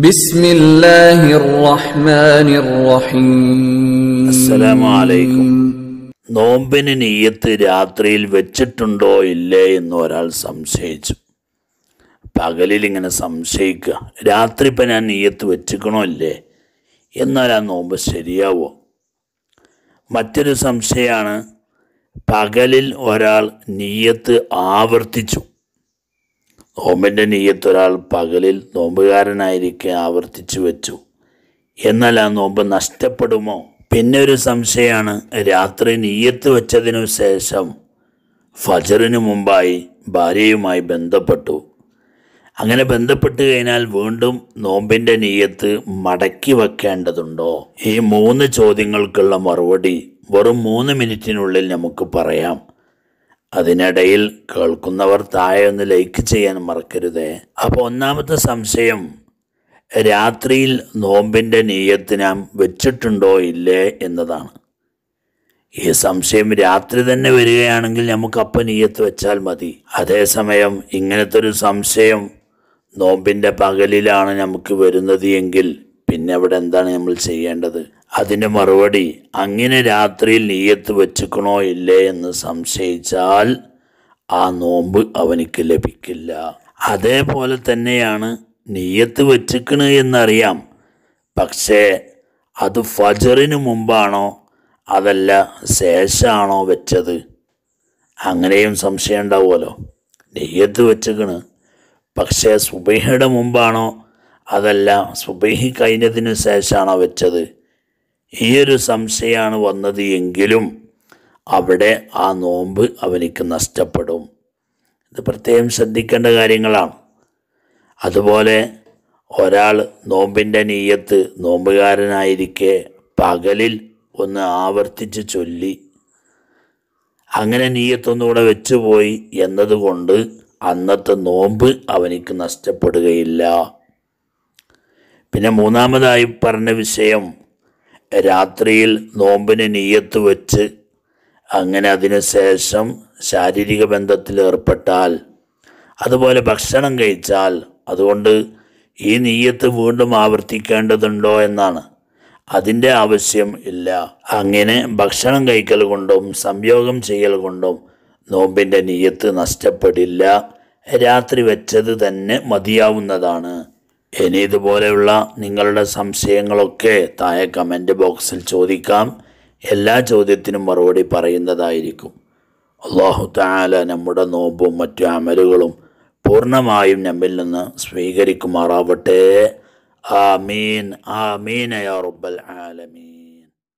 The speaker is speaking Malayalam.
بسم الله الرحمن الرحيم السلام عليكم നോമ്പിന് നീയത്ത് രാത്രിയിൽ വെച്ചിട്ടുണ്ടോ ഇല്ലേ എന്ന് ഒരാൾ സംശയിച്ചു പകലിൽ ഇങ്ങനെ സംശയിക്കുക രാത്രി ഇപ്പം ഞാൻ നീയത്ത് വെച്ചിക്കണോ ഇല്ലേ എന്നാൽ ആ നോമ്പ് ശരിയാവോ മറ്റൊരു സംശയമാണ് പകലിൽ ഒരാൾ നീയത്ത് ആവർത്തിച്ചു നോമ്പിൻ്റെ നീയത്തൊരാൾ പകലിൽ നോമ്പുകാരനായിരിക്കെ ആവർത്തിച്ചു വെച്ചു എന്നാൽ ആ നോമ്പ് നഷ്ടപ്പെടുമോ പിന്നെ ഒരു സംശയമാണ് രാത്രി നീയത്ത് വെച്ചതിനു ശേഷം ഫജറിനു മുമ്പായി ഭാര്യയുമായി ബന്ധപ്പെട്ടു അങ്ങനെ ബന്ധപ്പെട്ട് കഴിഞ്ഞാൽ വീണ്ടും നോമ്പിൻ്റെ നീയത്ത് മടക്കി വെക്കേണ്ടതുണ്ടോ ഈ മൂന്ന് ചോദ്യങ്ങൾക്കുള്ള മറുപടി വെറും മൂന്ന് മിനിറ്റിനുള്ളിൽ നമുക്ക് പറയാം അതിനിടയിൽ കേൾക്കുന്നവർ താഴെ ഒന്ന് ലൈക്ക് ചെയ്യാൻ മറക്കരുത് അപ്പോൾ ഒന്നാമത്തെ സംശയം രാത്രിയിൽ നോമ്പിൻ്റെ നീയത്തിനാം നാം വെച്ചിട്ടുണ്ടോ ഇല്ലേ എന്നതാണ് ഈ സംശയം രാത്രി തന്നെ വരികയാണെങ്കിൽ നമുക്ക് അപ്പം നീയത്ത് വെച്ചാൽ മതി അതേസമയം ഇങ്ങനത്തെ ഒരു സംശയം നോമ്പിൻ്റെ പകലിലാണ് നമുക്ക് വരുന്നത് എങ്കിൽ പിന്നെ അവിടെ എന്താണ് നമ്മൾ ചെയ്യേണ്ടത് അതിന് മറുപടി അങ്ങനെ രാത്രിയിൽ നീയത്ത് വെച്ചുക്കണോ ഇല്ലേ എന്ന് സംശയിച്ചാൽ ആ നോമ്പ് അവനിക്ക് ലഭിക്കില്ല അതേപോലെ തന്നെയാണ് നീയത്ത് വെച്ചിക്കണ് എന്നറിയാം പക്ഷേ അത് ഫജറിന് മുമ്പാണോ അതല്ല ശേഷമാണോ വെച്ചത് അങ്ങനെയും സംശയം ഉണ്ടാവുമല്ലോ നെയ്യത്ത് വെച്ചിക്കണ് പക്ഷേ സുബൈഹയുടെ മുമ്പാണോ അതല്ല സുബൈഹി കഴിഞ്ഞതിന് ശേഷമാണ് വെച്ചത് ഈയൊരു സംശയമാണ് വന്നത് എങ്കിലും അവിടെ ആ നോമ്പ് അവനിക്ക് നഷ്ടപ്പെടും ഇത് പ്രത്യേകം ശ്രദ്ധിക്കേണ്ട കാര്യങ്ങളാണ് അതുപോലെ ഒരാൾ നോമ്പിൻ്റെ നീയത്ത് നോമ്പുകാരനായിരിക്കെ പകലിൽ ഒന്ന് ആവർത്തിച്ച് ചൊല്ലി അങ്ങനെ നീയത്തൊന്നുകൂടെ വെച്ചുപോയി എന്നതുകൊണ്ട് അന്നത്തെ നോമ്പ് അവനിക്ക് നഷ്ടപ്പെടുകയില്ല പിന്നെ മൂന്നാമതായി പറഞ്ഞ വിഷയം രാത്രിയിൽ നോമ്പിന് നീയത്ത് വെച്ച് അങ്ങനെ ശേഷം ശാരീരിക ബന്ധത്തിൽ ഏർപ്പെട്ടാൽ അതുപോലെ ഭക്ഷണം കഴിച്ചാൽ അതുകൊണ്ട് ഈ നീയത്ത് വീണ്ടും ആവർത്തിക്കേണ്ടതുണ്ടോ എന്നാണ് അതിൻ്റെ ആവശ്യം ഇല്ല അങ്ങനെ ഭക്ഷണം കഴിക്കൽ കൊണ്ടും സംയോഗം ചെയ്യൽ കൊണ്ടും നോമ്പിൻ്റെ നീയത്ത് നഷ്ടപ്പെടില്ല രാത്രി വെച്ചത് തന്നെ മതിയാവുന്നതാണ് ഇനി ഇതുപോലെയുള്ള നിങ്ങളുടെ സംശയങ്ങളൊക്കെ താഴെ കമൻറ്റ് ബോക്സിൽ ചോദിക്കാം എല്ലാ ചോദ്യത്തിനും മറുപടി പറയുന്നതായിരിക്കും അള്ളാഹു താല നമ്മുടെ നോമ്പും മറ്റു അമലുകളും പൂർണ്ണമായും നമ്മിൽ നിന്ന് സ്വീകരിക്കുമാറാവട്ടെ ആമീൻ ആമീൻ യാ റബ്ബൽ ആലമീൻ